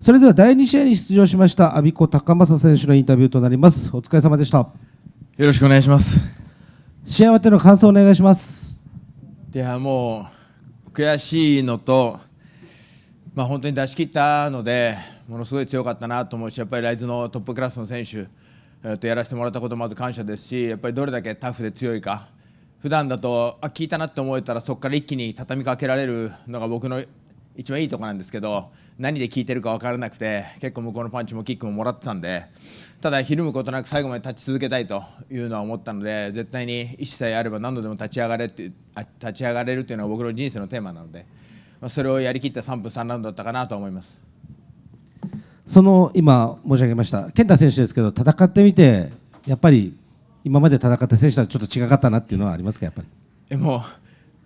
それでは第2試合に出場しました阿鼻子高政選手のインタビューとなりますお疲れ様でしたよろしくお願いします試合終わっての感想をお願いしますいやもう悔しいのとまあ、本当に出し切ったのでものすごい強かったなと思うしやっぱりライズのトップクラスの選手とやらせてもらったことまず感謝ですしやっぱりどれだけタフで強いか普段だとあ聞いたなって思えたらそこから一気に畳みかけられるのが僕の一番いいとこなんですけど何で聞いてるか分からなくて結構向こうのパンチもキックももらってたんでただひるむことなく最後まで立ち続けたいというのは思ったので絶対に意思さえあれば何度でも立ち上がれって立ち上がれるというのは僕の人生のテーマなので、まあ、それをやりきった3分3ラウンドだったかなと思います。その今申し上げました健太選手ですけど戦ってみてやっぱり今まで戦った選手とはちょっと違かったなっていうのはありますかやっぱりえもう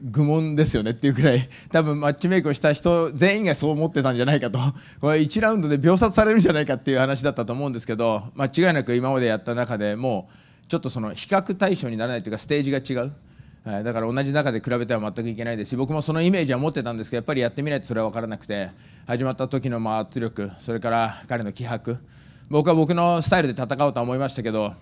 愚問ですよねっていうくらい多分マッチメイクをした人全員がそう思ってたんじゃないかと これ1ラウンドで秒殺されるんじゃないかっていう話だったと思うんですけど間違いなく今までやった中でもうちょっとその比較対象にならないというかステージが違う。だから同じ中で比べては全くいけないですし僕もそのイメージは持ってたんですけどやっぱりやってみないとそれは分からなくて始まった時のま圧力それから彼の気迫僕は僕のスタイルで戦おうとは思いましたけど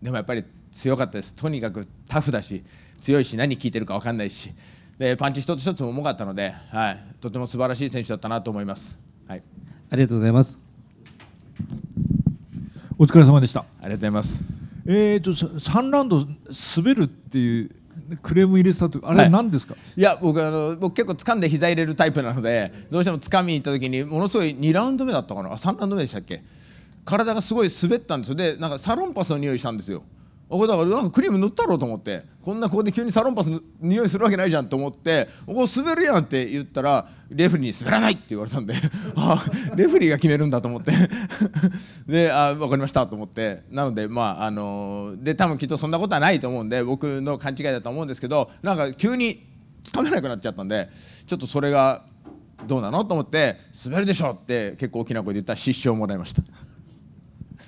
でもやっぱり強かったですとにかくタフだし強いし何聞いてるか分かんないしでパンチ一つ一つも重かったので、はい、とても素晴らしい選手だったなと思います、はい、ありがとうございますお疲れ様でしたありがとうございますえーと、と3ラウンド滑るっていうクレーム入れてたとあれ何ですか、はい、いや僕あの僕結構掴んで膝入れるタイプなのでどうしても掴みに行った時にものすごい2ラウンド目だったかなあ3ラウンド目でしたっけ体がすごい滑ったんですよでなんかサロンパスの匂いしたんですよこだからなんかクリーム塗ったろうと思ってこんなここで急にサロンパスの匂いするわけないじゃんと思って「ここ滑るやん」って言ったらレフリーに「滑らない!」って言われたんであレフリーが決めるんだと思ってであ分かりましたと思ってなのでまああので多分きっとそんなことはないと思うんで僕の勘違いだと思うんですけどなんか急につかめなくなっちゃったんでちょっとそれがどうなのと思って「滑るでしょ」って結構大きな声で言ったら失笑をもらいました。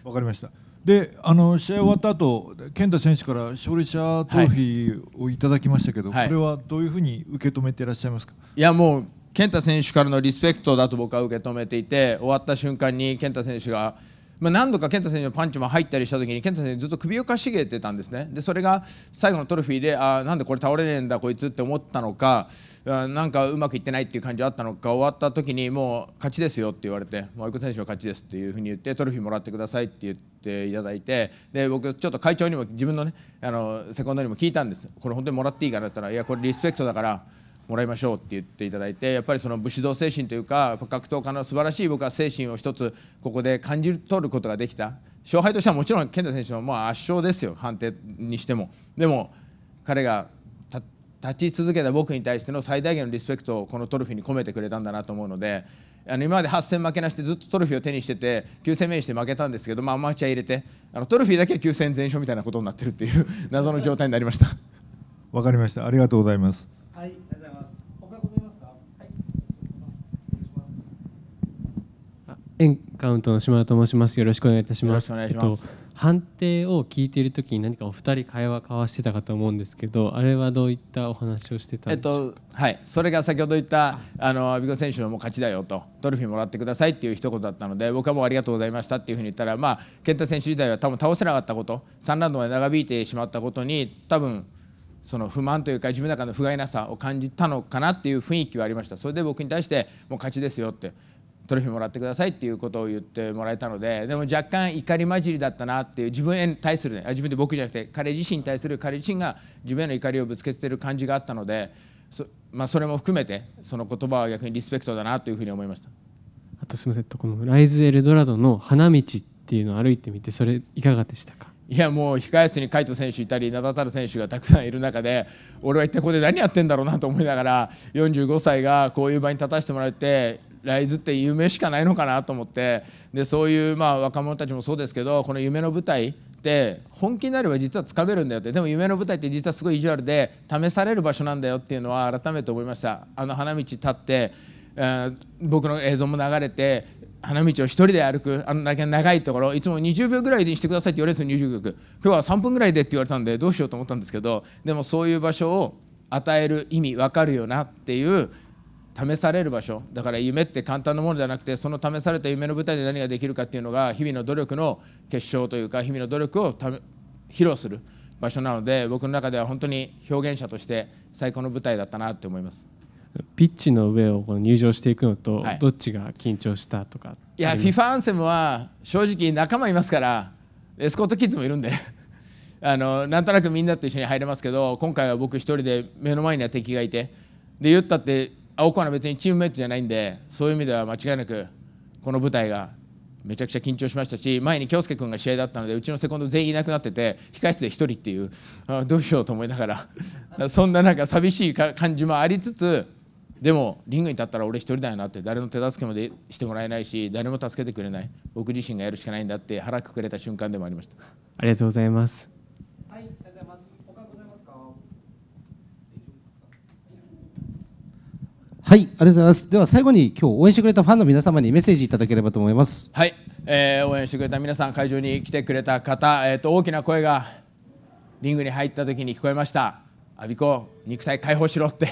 わかりましたであの試合終わった後健太選手から勝利者トロフィーをいただきましたけど、はい、これはどういうふうに受け止めていらっしゃいますかいやもう健太選手からのリスペクトだと僕は受け止めていて終わった瞬間に健太選手がまあ、何度か健太選手のパンチも入ったりした時に健太選手ずっと首をかしげてたんですねでそれが最後のトロフィーであなんでこれ倒れねえんだこいつって思ったのかなんかうまくいってないっていう感じがあったのか終わった時にもう勝ちですよって言われて「もうい選手の勝ちです」っていうふうに言ってトロフィーもらってくださいって言っていただいてで僕ちょっと会長にも自分のねあのセコンドにも聞いたんです「これ本当にもらっていいかな?」って言ったら「いやこれリスペクトだから」もらいましょうって言っていただいてやっぱりその武士道精神というか格闘家の素晴らしい僕は精神を一つここで感じ取ることができた勝敗としてはもちろん健太選手のまあ圧勝ですよ判定にしてもでも彼が立ち続けた僕に対しての最大限のリスペクトをこのトロフィーに込めてくれたんだなと思うのであの今まで8戦負けなしでずっとトロフィーを手にしてて9戦目にして負けたんですけど、まあ、アマチュア入れてあのトロフィーだけは9戦全勝みたいなことになってるっていう 謎の状態になりました。わかりましたありがとうございます、はいエンカウントの島田と申します。よろしくお願いいたします。ますえっと、判定を聞いている時に何かお二人会話交わしてたかと思うんですけど、あれはどういったお話をしてたんですか。えっとはいそれが先ほど言ったあの阿ビ子選手のもう勝ちだよとトロフィーもらってくださいっていう一言だったので、僕はもうありがとうございましたっていうふうに言ったら、まあ健太選手自体は多分倒せなかったこと、3ラウンドまで長引いてしまったことに多分。その不満というか自分の中の不甲斐なさを感じたのかなっていう雰囲気はありましたそれで僕に対してもう勝ちですよってトロフィーもらってくださいっていうことを言ってもらえたのででも若干怒り混じりだったなっていう自分に対するね自分で僕じゃなくて彼自身に対する彼自身が自分への怒りをぶつけてる感じがあったのでそ,、まあ、それも含めてその言葉は逆にリスペクトだなというふうに思いました。あとすみませんこのライズエルドラドの花道っていうのを歩いてみてそれいかがでしたかいやもう控え室に海斗選手いたり名だたる選手がたくさんいる中で俺は一体ここで何やってんだろうなと思いながら45歳がこういう場に立たせてもらってライズって夢しかないのかなと思ってでそういうまあ若者たちもそうですけどこの夢の舞台って本気になれば実はつかめるんだよってでも夢の舞台って実はすごい意地悪で試される場所なんだよっていうのは改めて思いましたあの花道立って、えー、僕の映像も流れて花道を1人で歩くあのだけ長いところいつも20秒ぐらいにしてくださいって言われるんですよ20秒今日は3分ぐらいでって言われたんでどうしようと思ったんですけどでもそういう場所を与える意味分かるよなっていう試される場所だから夢って簡単なものじゃなくてその試された夢の舞台で何ができるかっていうのが日々の努力の結晶というか日々の努力をた披露する場所なので僕の中では本当に表現者として最高の舞台だったなって思います。ピッチの上をこの入場していくのと、どっちが緊張したとか、はい、いや FIFA アンセムは正直仲間いますからエスコートキッズもいるんで あのなんとなくみんなと一緒に入れますけど今回は僕一人で目の前には敵がいてで言ったって青子は別にチームメイトじゃないんでそういう意味では間違いなくこの舞台がめちゃくちゃ緊張しましたし前に京介君が試合だったのでうちのセコンド全員いなくなってて控室で1人っていうあどうしようと思いながら そんななんか寂しい感じもありつつでもリングに立ったら俺1人だよなって誰の手助けもでしてもらえないし誰も助けてくれない僕自身がやるしかないんだって腹くくれた瞬間でもありましたありがとうございますはい、ありがとうございます。では最後に今日応援してくれたファンの皆様にメッセージいただければと思います。はい、えー、応援してくれた皆さん、会場に来てくれた方、えっ、ー、と大きな声がリングに入った時に聞こえました。アビ子、肉体解放しろって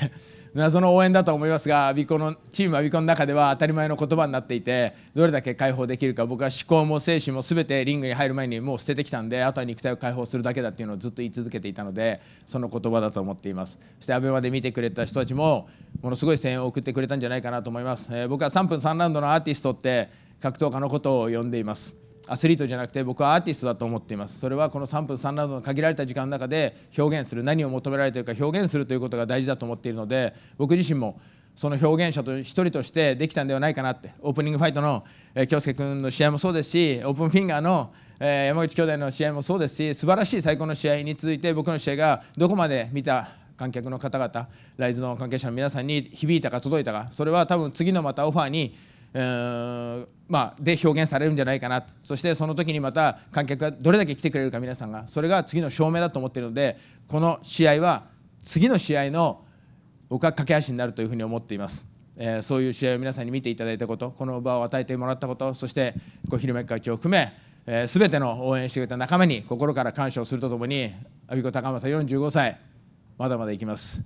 謎の応援だと思いますがのチームアビコの中では当たり前の言葉になっていてどれだけ解放できるか僕は思考も精神も全てリングに入る前にもう捨ててきたんであとは肉体を解放するだけだっていうのをずっと言い続けていたのでその言葉だと思っていますそしてアベマで見てくれた人たちもものすごい声援を送ってくれたんじゃないかなと思います、えー、僕は3分3ラウンドのアーティストって格闘家のことを呼んでいますアスリートじゃなくて僕はアーティストだと思っていますそれはこの3分3ラウンドの限られた時間の中で表現する何を求められているか表現するということが大事だと思っているので僕自身もその表現者と一人としてできたんではないかなってオープニングファイトの、え京介君の試合もそうですしオープンフィンガーの、え山口兄弟の試合もそうですし素晴らしい最高の試合に続いて僕の試合がどこまで見た観客の方々ライズの関係者の皆さんに響いたか届いたかそれは多分次のまたオファーにまあ、で表現されるんじゃないかなそしてその時にまた観客がどれだけ来てくれるか皆さんがそれが次の証明だと思っているのでこの試合は次の試合の僕は架け橋になるというふうに思っています、えー、そういう試合を皆さんに見ていただいたことこの場を与えてもらったことそして小広め会長を含めえー、ての応援してくれた仲間に心から感謝をするとともに阿孫子高政45歳まだまだいきます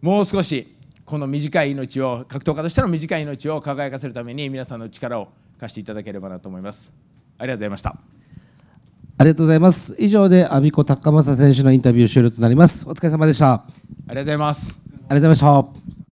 もう少しこの短い命を格闘家としての短い命を輝かせるために皆さんの力を貸していただければなと思いますありがとうございましたありがとうございます以上で阿鼻子高政選手のインタビュー終了となりますお疲れ様でしたありがとうございますありがとうございました